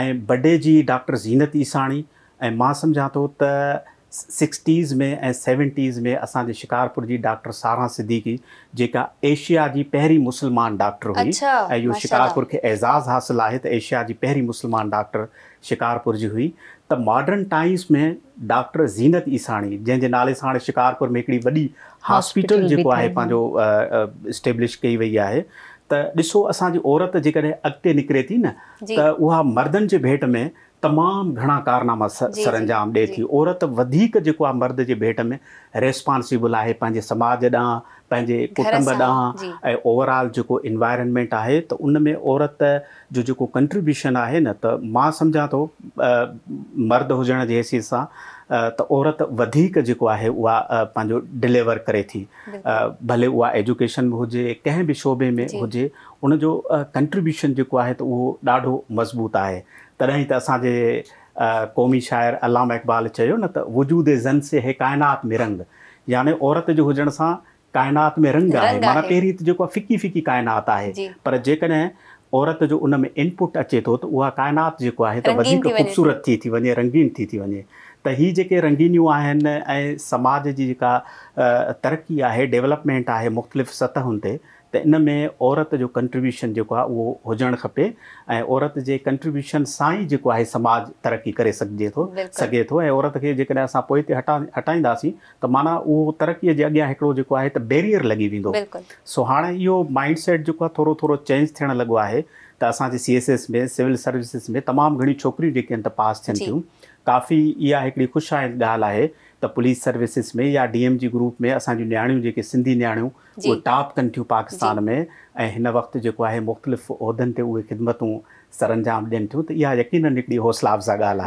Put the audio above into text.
ऐं बडे जी डॉक्टर ज़ीनत ईसाणी मां समझा तो त सिक्सटीज़ में ऐं सेवनटीज़ में असांजे शिकारपुर जी डॉक्टर सारा सिद्दीकी जेका एशिया जी पहिरीं मुसलमान डॉक्टर हुई अच्छा, ऐं इहो शिकारपुर के एज़ाज़ हासिल है एशिया जी पहिरीं मुसलमान डॉक्टर शिकारपुर जी हुई त मॉडर्न टाइम्स में डॉक्टर ज़ीनत ईसाणी जैसे नाले से हाँ शिकारपुर में हिकिड़ी वॾी हॉस्पिटल जो है पंहिंजो इस्टेब्लिश कई वही है त ॾिसो असांजी औरत जेकॾहिं अॻिते निकिरे थी न त उहा मर्दनि भेट में तमाम घणा कारनामा सरंजाम ॾिए थी औरत वधीक मर्द जे भेट में रेस्पॉन्सिबल है समाज ॾांहुं पंहिंजे कुटुंब ॾांहुं ऐं ओवरऑल जेको इन्वायरमेंट आहे त उन औरत जो जो कंट्रीब्यूशन है न त मां सम्झां मर्द होजन के हैसियत सां तो औरत वधीक जेको डिलीवर करे थी भले उहा एजुकेशन में हुजे कें भी शोबे में हो उनजो कंट्रीब्यूशन जो है त उहो ॾाढो मज़बूत आहे तॾहिं त असांजे क़ौमी शायर अलाम इक़बाल चयो न त वजूद ज़न से हे काइनात में रंग यानि औरत जो हुजण सां काइनात में रंग है माना पहिरीं त जेको फिकी फिकी काइनात है पर जेकॾहिं औरत जो उन में इनपुट अचे थो त उहा काइनात जेको आहे ख़ूबसूरत थी थी वञे रंगीन थी थी वञे त ही जेके रंगीनियूं आहिनि ऐं समाज जी तरक्की है डेवलपमेंट है मुख़्तलिफ़ सतहुनि तो इन में औरत जो कंट्रीब्यूशन जेको आहे उहो खपे ऐं औरत जे कंट्रीब्यूशन से ही जेको आहे समाज तरक्की करे सघिजे थो सघे थो औरत खे जेकॾहिं असां हटा हटाईंदासीं तो माना वो तरक़ीअ के अगर हिकिड़ो जेको आहे बैरियर लॻी वेंदो सो हाँ यो माइंडसेट जो आहे थोरो चेंज थे लगो है त असांजे सी एस एस में सिविल सर्विसिस में तमामु घणी छोकिरियूं जेके आहिनि त पास थियनि थियूं काफ़ी इहा हिकिड़ी ख़ुशिहाल ॻाल्हि आहे त पुलिस सर्विसिस में या डी एम जी ग्रुप में असांजूं नियाणियूं जेके सिंधी नियाणियूं उहे टॉप कनि थियूं पाकिस्तान में ऐं हिन वक़्तु जेको आहे मुख़्तलिफ़ उहिदनि ते उहे ख़िदमतूं सरअंजाम ॾियनि थियूं त इहा यकीन हिकिड़ी हौसला अफ़ज़ा ॻाल्हि आहे